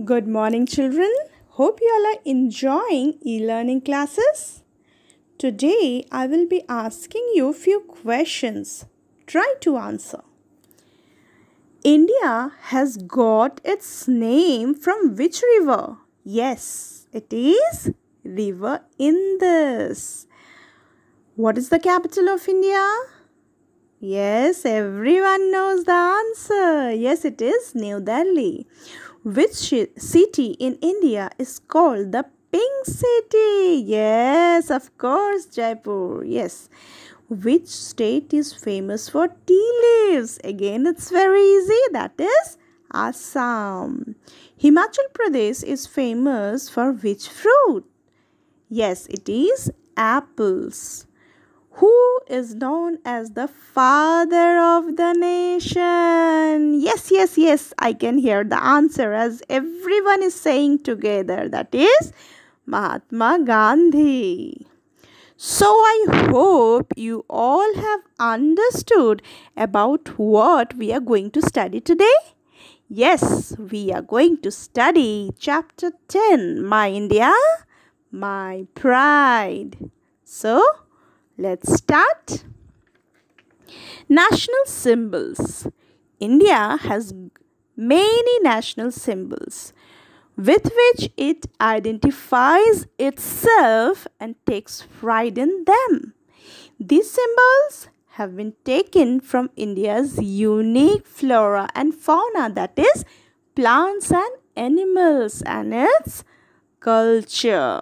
Good morning children. Hope you all are enjoying e-learning classes. Today I will be asking you few questions. Try to answer. India has got its name from which river? Yes, it is River Indus. What is the capital of India? Yes, everyone knows the answer. Yes, it is New Delhi. Which city in India is called the Pink City? Yes, of course, Jaipur. Yes. Which state is famous for tea leaves? Again, it's very easy. That is Assam. Himachal Pradesh is famous for which fruit? Yes, it is apples who is known as the father of the nation. Yes, yes, yes, I can hear the answer as everyone is saying together that is Mahatma Gandhi. So, I hope you all have understood about what we are going to study today. Yes, we are going to study chapter 10 My India, My Pride. So, Let's start. National symbols. India has many national symbols with which it identifies itself and takes pride in them. These symbols have been taken from India's unique flora and fauna that is plants and animals and its culture.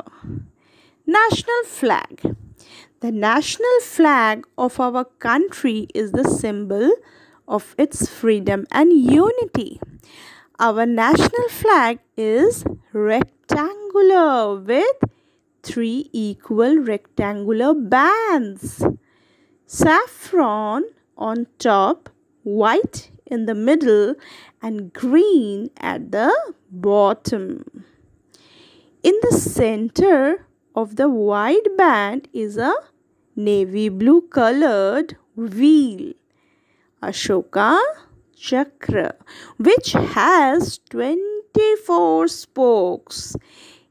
National flag the national flag of our country is the symbol of its freedom and unity. Our national flag is rectangular with three equal rectangular bands. Saffron on top, white in the middle and green at the bottom. In the center, of the white band is a navy blue colored wheel. Ashoka Chakra, which has 24 spokes.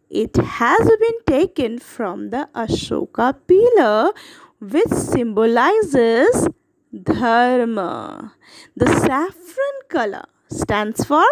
It has been taken from the Ashoka pillar, which symbolizes Dharma. The saffron color stands for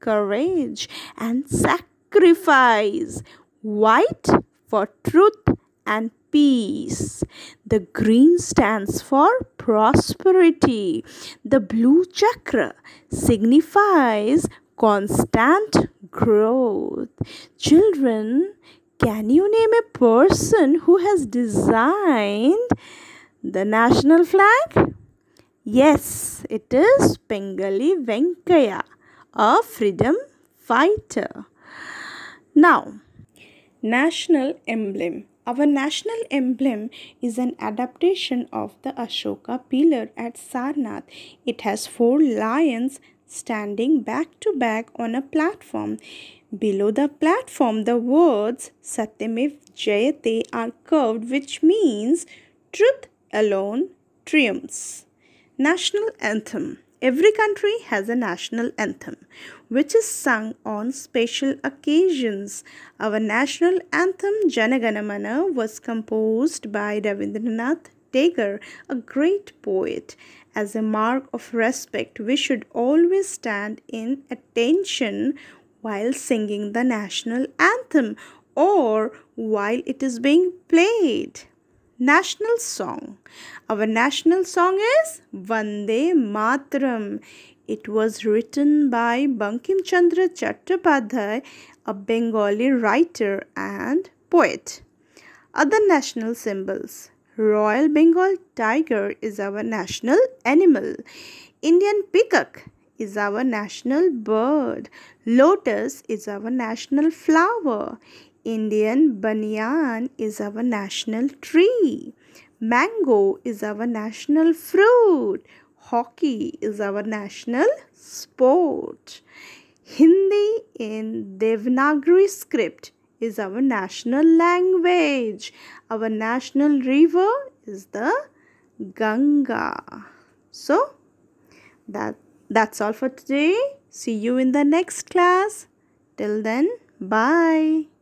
courage and sacrifice. White for truth and peace. The green stands for prosperity. The blue chakra signifies constant growth. Children, can you name a person who has designed the national flag? Yes, it is Pengali Venkaya, a freedom fighter. Now, National emblem. Our national emblem is an adaptation of the Ashoka pillar at Sarnath. It has four lions standing back to back on a platform. Below the platform, the words Satyamev Jayate are curved, which means truth alone triumphs. National anthem. Every country has a national anthem, which is sung on special occasions. Our national anthem, Janaganamana, was composed by Ravindranath Tagore, a great poet. As a mark of respect, we should always stand in attention while singing the national anthem or while it is being played national song. Our national song is Vande Matram. It was written by Bankim Chandra Chattopadhyay, a Bengali writer and poet. Other national symbols Royal Bengal tiger is our national animal. Indian peacock is our national bird. Lotus is our national flower. Indian banyan is our national tree. Mango is our national fruit. Hockey is our national sport. Hindi in Devanagari script is our national language. Our national river is the Ganga. So, that, that's all for today. See you in the next class. Till then, bye.